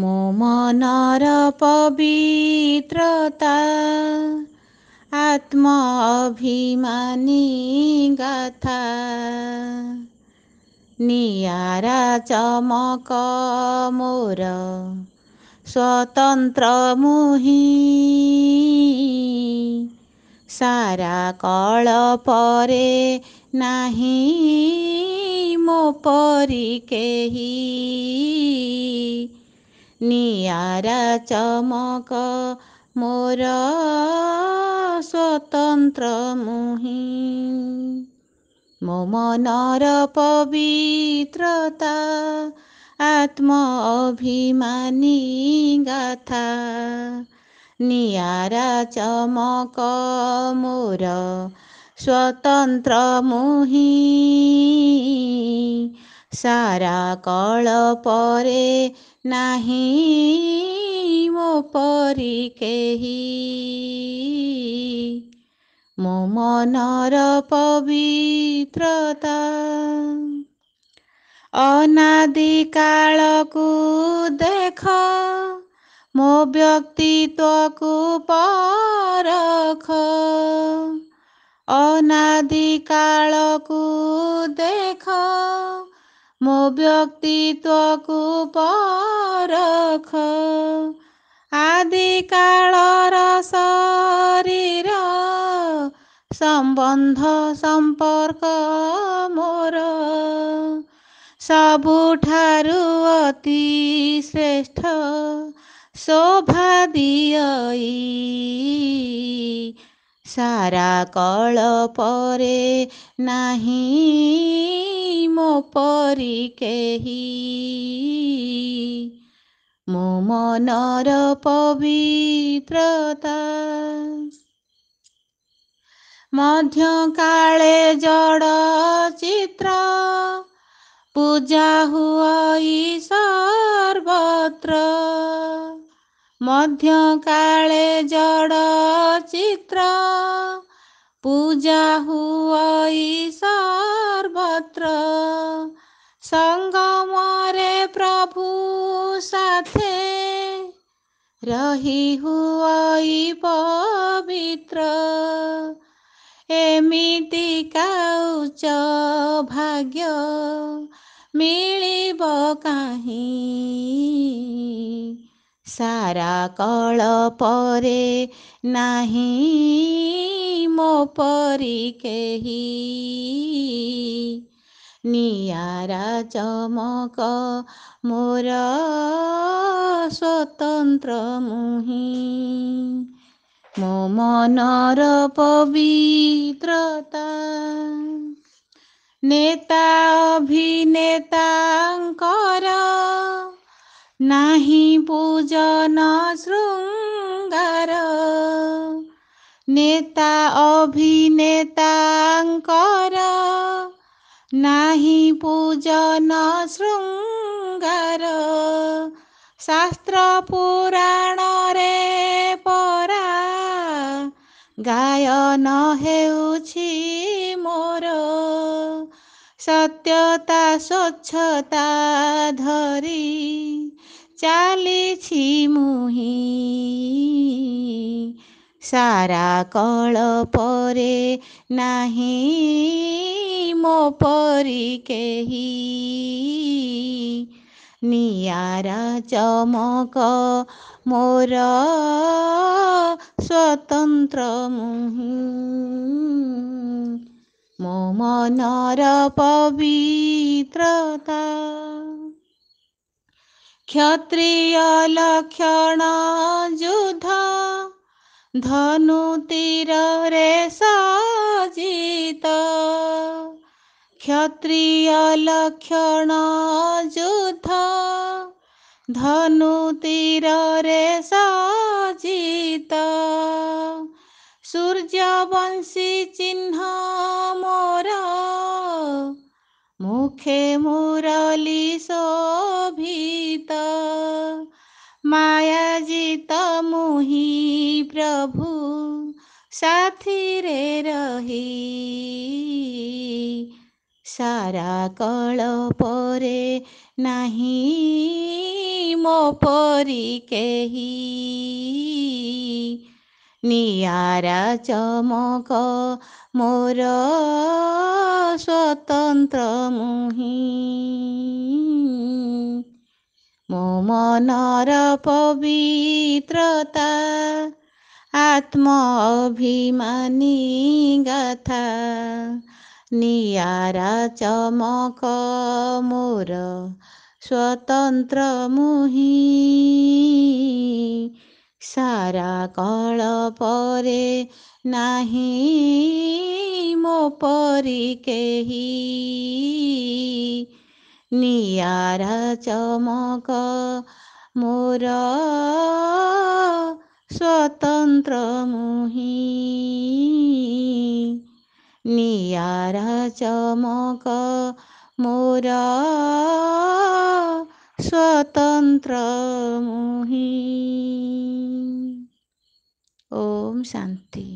ମୋ ମନର ପବିତ୍ରତା ଆତ୍ମ ଅଭିମାନୀ ଗାଥା ନିଆରା ଚମକ ମୋର ସ୍ୱତନ୍ତ୍ର ମୁହିଁ ସାରା କଳ ପରେ ନାହିଁ ମୋ ପରି କେହି ନିଆରା ଚମକ ମୋର ସ୍ୱତନ୍ତ୍ର ମୁହିଁ ମୋ ମନର ପବିତ୍ରତା ଆତ୍ମ ଅଭିମାନୀ ଗାଥା ନିଆରା ଚମକ ମୋର ସ୍ୱତନ୍ତ୍ର ମୁହିଁ ସାରା କଳ ପରେ ନାହିଁ ମୋ ପରି କେହି ମୋ ମନର ପବିତ୍ରତା ଅନାଦି କାଳକୁ ଦେଖ ମୋ ବ୍ୟକ୍ତିତ୍ୱକୁ ପରଖ ଅନାଦି କାଳକୁ ଦେଖ ମୋ ବ୍ୟକ୍ତିତ୍ୱକୁ ପରଖ ଆଦିକାଳର ଶରୀର ସମ୍ବନ୍ଧ ସମ୍ପର୍କ ମୋର ସବୁଠାରୁ ଅତି ଶ୍ରେଷ୍ଠ ଶୋଭା ଦିଅଇ ସାରା କଳ ପରେ ନାହିଁ ପରି କେହି ମୋ ମନର ପବିତ୍ରତା ମଧ୍ୟ କାଳେ ଜଡ଼ ଚିତ୍ର ପୂଜା ହୁଅଇ ସର୍ବତ୍ର ମଧ୍ୟ କାଳେ ଜଡ଼ ଚିତ୍ର ପୂଜା ହୁଅଇ ସର୍ବ ସଙ୍ଗମରେ ପ୍ରଭୁ ସାଥେ ରହି ହୁଅଇ ପବିତ୍ର ଏମିତି କାଉଚ ଭାଗ୍ୟ ମିଳିବ କାହିଁ ସାରା କଳ ପରେ ନାହିଁ ମୋ ପରି କେହି নিয়ারা চমক মোর স্বতন্ত্র মুহি মো মনর পবিত্রতা নেতা অভিনেতাঙ্কর নাহি পূজন শৃঙ্গার নেতা অভিনেতাঙ্কর ସୁଜନ ଶୃଙ୍ଗାର ଶାସ୍ତ୍ର ପୁରାଣରେ ପରା ଗାୟନ ହେଉଛି ମୋର ସତ୍ୟତା ସ୍ୱଚ୍ଛତା ଧରି ଚାଲିଛି ମୁହିଁ ସାରା କଳପରେ ନାହିଁ ମୋ ପରି କେହି ନିଆରା ଚମକ ମୋର ସ୍ୱତନ୍ତ୍ର ମୁହିଁ ମୋ ମନର ପବିତ୍ରତା କ୍ଷତ୍ରିୟ ଲକ୍ଷଣ ଯୁଦ୍ଧ धनु तीर रैसा जीता क्षत्रिय लक्षण युद्ध धनु तेरा रैसा जीता सूर्यवंशी चिन्ह मोरा मुखे मुरली शोभिता ପ୍ରଭୁ ସାଥିରେ ରହି ସାରା କଳ ପରେ ନାହିଁ ମୋ ପରି କେହି ନିଆରା ଚମକ ମୋର ସ୍ୱତନ୍ତ୍ର ମୁହିଁ ମୋ ମନର ପବିତ୍ରତା আত্মাভিমানী গাথা নিয়ারা চমক মোর স্বতন্ত্র মুহি সারা কল পরে নাহি মো পরি কেহি নিয়ারা চমক মোর स्वतन्त्र मोही नियारा चमक मोरा स्वतन्त्र मुही ओम शान्ति